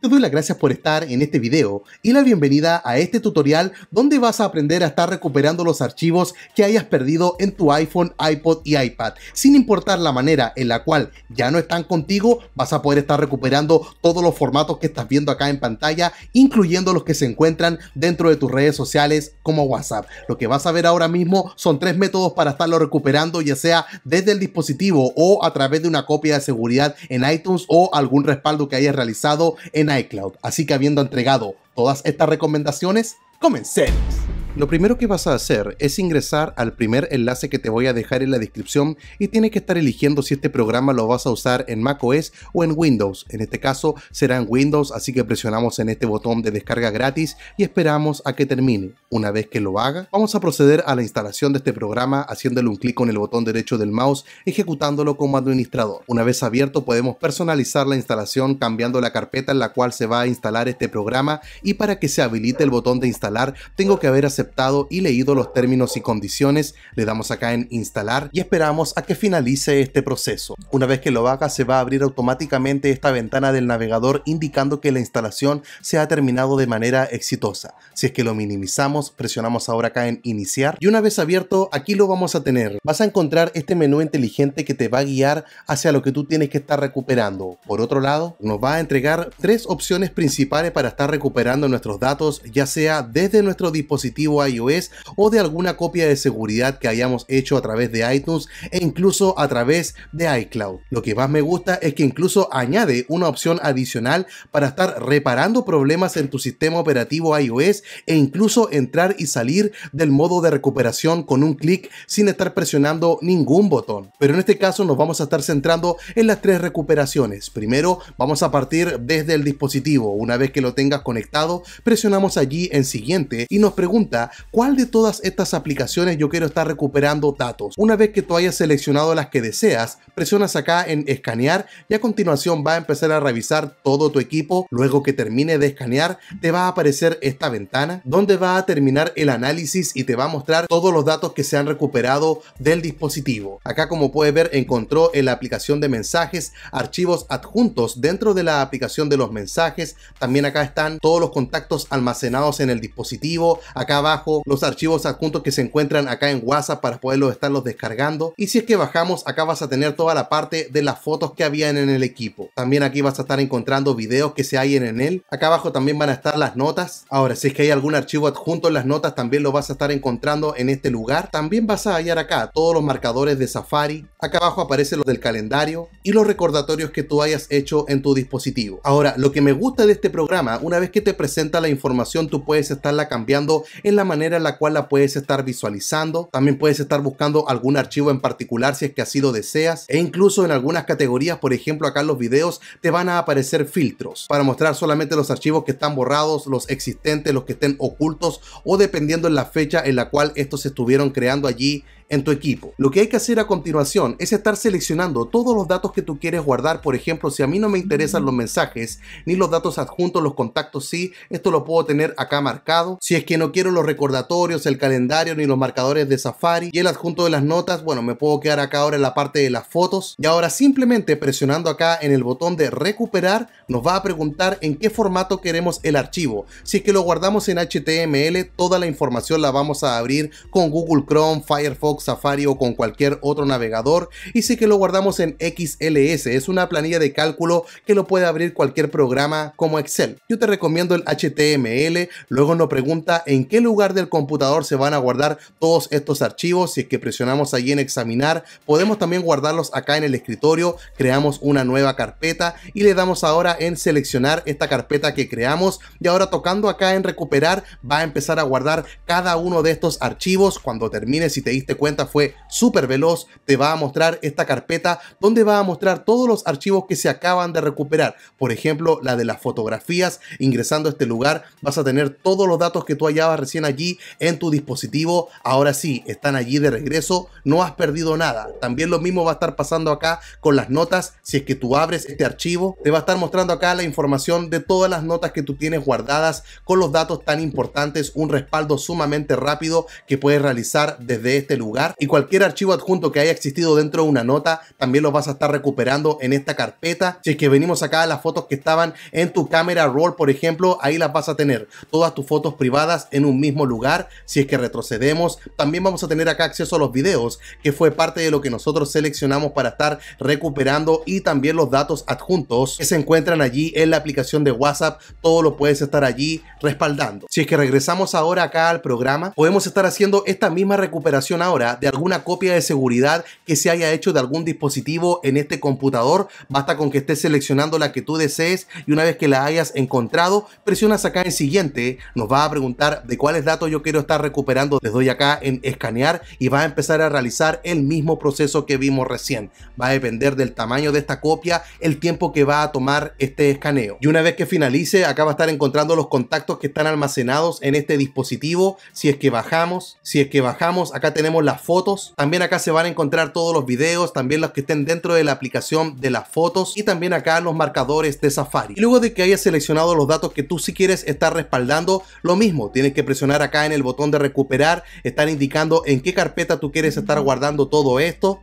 te doy las gracias por estar en este video y la bienvenida a este tutorial donde vas a aprender a estar recuperando los archivos que hayas perdido en tu iPhone, iPod y iPad. Sin importar la manera en la cual ya no están contigo, vas a poder estar recuperando todos los formatos que estás viendo acá en pantalla, incluyendo los que se encuentran dentro de tus redes sociales como WhatsApp. Lo que vas a ver ahora mismo son tres métodos para estarlo recuperando, ya sea desde el dispositivo o a través de una copia de seguridad en iTunes o algún respaldo que hayas realizado en Así que habiendo entregado todas estas recomendaciones, comencemos. Lo primero que vas a hacer es ingresar al primer enlace que te voy a dejar en la descripción y tienes que estar eligiendo si este programa lo vas a usar en macOS o en Windows. En este caso será en Windows, así que presionamos en este botón de descarga gratis y esperamos a que termine. Una vez que lo haga, vamos a proceder a la instalación de este programa haciéndole un clic con el botón derecho del mouse, ejecutándolo como administrador. Una vez abierto podemos personalizar la instalación cambiando la carpeta en la cual se va a instalar este programa y para que se habilite el botón de instalar tengo que haber aceptado y leído los términos y condiciones, le damos acá en instalar y esperamos a que finalice este proceso. Una vez que lo haga se va a abrir automáticamente esta ventana del navegador indicando que la instalación se ha terminado de manera exitosa. Si es que lo minimizamos, presionamos ahora acá en iniciar y una vez abierto aquí lo vamos a tener. Vas a encontrar este menú inteligente que te va a guiar hacia lo que tú tienes que estar recuperando. Por otro lado, nos va a entregar tres opciones principales para estar recuperando nuestros datos, ya sea desde nuestro dispositivo iOS o de alguna copia de seguridad que hayamos hecho a través de iTunes e incluso a través de iCloud. Lo que más me gusta es que incluso añade una opción adicional para estar reparando problemas en tu sistema operativo iOS e incluso entrar y salir del modo de recuperación con un clic sin estar presionando ningún botón. Pero en este caso nos vamos a estar centrando en las tres recuperaciones. Primero vamos a partir desde el dispositivo. Una vez que lo tengas conectado, presionamos allí en siguiente y nos pregunta ¿cuál de todas estas aplicaciones yo quiero estar recuperando datos? Una vez que tú hayas seleccionado las que deseas, presionas acá en escanear y a continuación va a empezar a revisar todo tu equipo. Luego que termine de escanear, te va a aparecer esta ventana donde va a terminar el análisis y te va a mostrar todos los datos que se han recuperado del dispositivo. Acá como puedes ver encontró en la aplicación de mensajes archivos adjuntos dentro de la aplicación de los mensajes. También acá están todos los contactos almacenados en el dispositivo. Acá va los archivos adjuntos que se encuentran acá en WhatsApp para poderlos estarlos descargando. Y si es que bajamos, acá vas a tener toda la parte de las fotos que habían en el equipo. También aquí vas a estar encontrando videos que se hallen en él. Acá abajo también van a estar las notas. Ahora, si es que hay algún archivo adjunto en las notas, también lo vas a estar encontrando en este lugar. También vas a hallar acá todos los marcadores de Safari, Acá abajo aparece lo del calendario y los recordatorios que tú hayas hecho en tu dispositivo. Ahora, lo que me gusta de este programa, una vez que te presenta la información, tú puedes estarla cambiando en la manera en la cual la puedes estar visualizando. También puedes estar buscando algún archivo en particular si es que así lo deseas. E incluso en algunas categorías, por ejemplo acá en los videos, te van a aparecer filtros para mostrar solamente los archivos que están borrados, los existentes, los que estén ocultos o dependiendo en la fecha en la cual estos se estuvieron creando allí en tu equipo. Lo que hay que hacer a continuación es estar seleccionando todos los datos que tú quieres guardar. Por ejemplo, si a mí no me interesan los mensajes ni los datos adjuntos, los contactos sí, esto lo puedo tener acá marcado. Si es que no quiero los recordatorios, el calendario ni los marcadores de Safari y el adjunto de las notas, bueno, me puedo quedar acá ahora en la parte de las fotos. Y ahora simplemente presionando acá en el botón de recuperar, nos va a preguntar en qué formato queremos el archivo. Si es que lo guardamos en HTML, toda la información la vamos a abrir con Google Chrome, Firefox, Safari o con cualquier otro navegador y sí que lo guardamos en XLS, es una planilla de cálculo que lo puede abrir cualquier programa como Excel. Yo te recomiendo el HTML, luego nos pregunta en qué lugar del computador se van a guardar todos estos archivos, si es que presionamos ahí en examinar, podemos también guardarlos acá en el escritorio, creamos una nueva carpeta y le damos ahora en seleccionar esta carpeta que creamos y ahora tocando acá en recuperar va a empezar a guardar cada uno de estos archivos cuando termine si te diste cuenta fue súper veloz, te va a mostrar esta carpeta donde va a mostrar todos los archivos que se acaban de recuperar. Por ejemplo, la de las fotografías. Ingresando a este lugar vas a tener todos los datos que tú hallabas recién allí en tu dispositivo. Ahora sí, están allí de regreso, no has perdido nada. También lo mismo va a estar pasando acá con las notas. Si es que tú abres este archivo, te va a estar mostrando acá la información de todas las notas que tú tienes guardadas con los datos tan importantes. Un respaldo sumamente rápido que puedes realizar desde este lugar y cualquier archivo adjunto que haya existido dentro de una nota también lo vas a estar recuperando en esta carpeta. Si es que venimos acá a las fotos que estaban en tu cámara roll, por ejemplo, ahí las vas a tener todas tus fotos privadas en un mismo lugar. Si es que retrocedemos, también vamos a tener acá acceso a los videos, que fue parte de lo que nosotros seleccionamos para estar recuperando y también los datos adjuntos que se encuentran allí en la aplicación de WhatsApp. Todo lo puedes estar allí respaldando. Si es que regresamos ahora acá al programa, podemos estar haciendo esta misma recuperación ahora de alguna copia de seguridad que se haya hecho de algún dispositivo en este computador. Basta con que estés seleccionando la que tú desees y una vez que la hayas encontrado, presionas acá en siguiente. Nos va a preguntar de cuáles datos yo quiero estar recuperando. Les doy acá en escanear y va a empezar a realizar el mismo proceso que vimos recién. Va a depender del tamaño de esta copia, el tiempo que va a tomar este escaneo. Y una vez que finalice, acá va a estar encontrando los contactos que están almacenados en este dispositivo. Si es que bajamos, si es que bajamos, acá tenemos la las fotos. También acá se van a encontrar todos los videos, también los que estén dentro de la aplicación de las fotos y también acá los marcadores de Safari. luego de que hayas seleccionado los datos que tú si sí quieres estar respaldando, lo mismo, tienes que presionar acá en el botón de recuperar, estar indicando en qué carpeta tú quieres estar guardando todo esto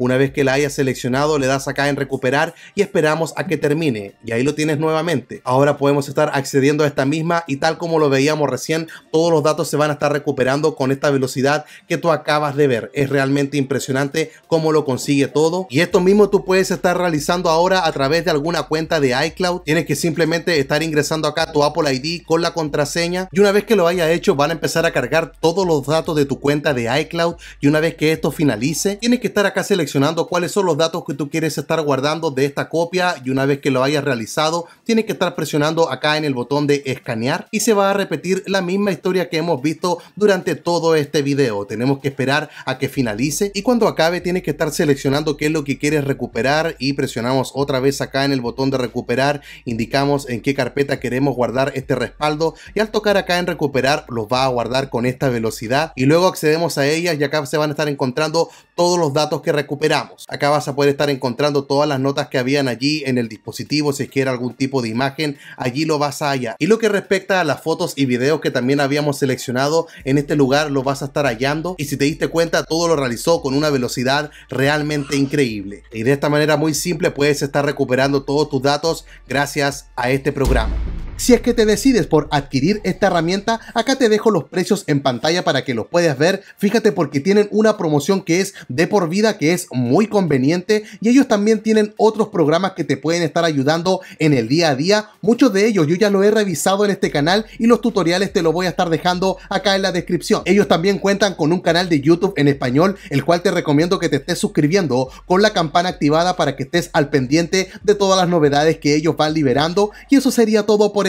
una vez que la hayas seleccionado, le das acá en recuperar y esperamos a que termine. Y ahí lo tienes nuevamente. Ahora podemos estar accediendo a esta misma y tal como lo veíamos recién, todos los datos se van a estar recuperando con esta velocidad que tú acabas de ver. Es realmente impresionante cómo lo consigue todo. Y esto mismo tú puedes estar realizando ahora a través de alguna cuenta de iCloud. Tienes que simplemente estar ingresando acá tu Apple ID con la contraseña. Y una vez que lo hayas hecho, van a empezar a cargar todos los datos de tu cuenta de iCloud. Y una vez que esto finalice, tienes que estar acá seleccionando cuáles son los datos que tú quieres estar guardando de esta copia y una vez que lo hayas realizado, tienes que estar presionando acá en el botón de escanear y se va a repetir la misma historia que hemos visto durante todo este video. Tenemos que esperar a que finalice y cuando acabe tienes que estar seleccionando qué es lo que quieres recuperar y presionamos otra vez acá en el botón de recuperar, indicamos en qué carpeta queremos guardar este respaldo y al tocar acá en recuperar los va a guardar con esta velocidad y luego accedemos a ellas y acá se van a estar encontrando todos los datos que recuperamos Acá vas a poder estar encontrando todas las notas que habían allí en el dispositivo, si es que era algún tipo de imagen, allí lo vas a hallar. Y lo que respecta a las fotos y videos que también habíamos seleccionado, en este lugar lo vas a estar hallando y si te diste cuenta todo lo realizó con una velocidad realmente increíble. Y de esta manera muy simple puedes estar recuperando todos tus datos gracias a este programa. Si es que te decides por adquirir esta herramienta, acá te dejo los precios en pantalla para que los puedas ver. Fíjate porque tienen una promoción que es de por vida, que es muy conveniente. Y ellos también tienen otros programas que te pueden estar ayudando en el día a día. Muchos de ellos yo ya lo he revisado en este canal y los tutoriales te los voy a estar dejando acá en la descripción. Ellos también cuentan con un canal de YouTube en español, el cual te recomiendo que te estés suscribiendo con la campana activada para que estés al pendiente de todas las novedades que ellos van liberando. Y eso sería todo por